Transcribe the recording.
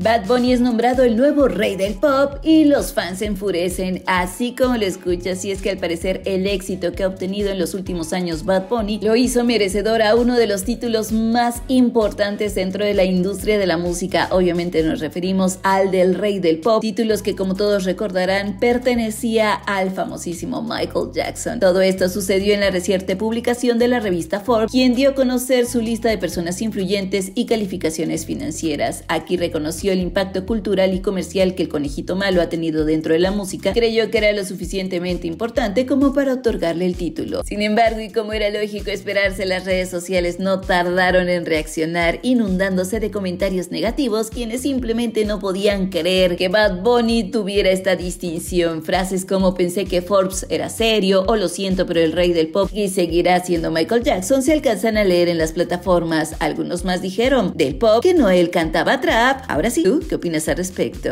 Bad Bunny es nombrado el nuevo rey del pop y los fans se enfurecen, así como lo escuchas, Si es que al parecer el éxito que ha obtenido en los últimos años Bad Bunny lo hizo merecedor a uno de los títulos más importantes dentro de la industria de la música. Obviamente nos referimos al del rey del pop, títulos que como todos recordarán pertenecía al famosísimo Michael Jackson. Todo esto sucedió en la reciente publicación de la revista Forbes, quien dio a conocer su lista de personas influyentes y calificaciones financieras. Aquí reconoció el impacto cultural y comercial que el conejito malo ha tenido dentro de la música, creyó que era lo suficientemente importante como para otorgarle el título. Sin embargo, y como era lógico esperarse, las redes sociales no tardaron en reaccionar, inundándose de comentarios negativos quienes simplemente no podían creer que Bad Bunny tuviera esta distinción. Frases como pensé que Forbes era serio o lo siento pero el rey del pop y seguirá siendo Michael Jackson se alcanzan a leer en las plataformas. Algunos más dijeron del pop que Noel cantaba trap, ahora sí ¿Tú qué opinas al respecto?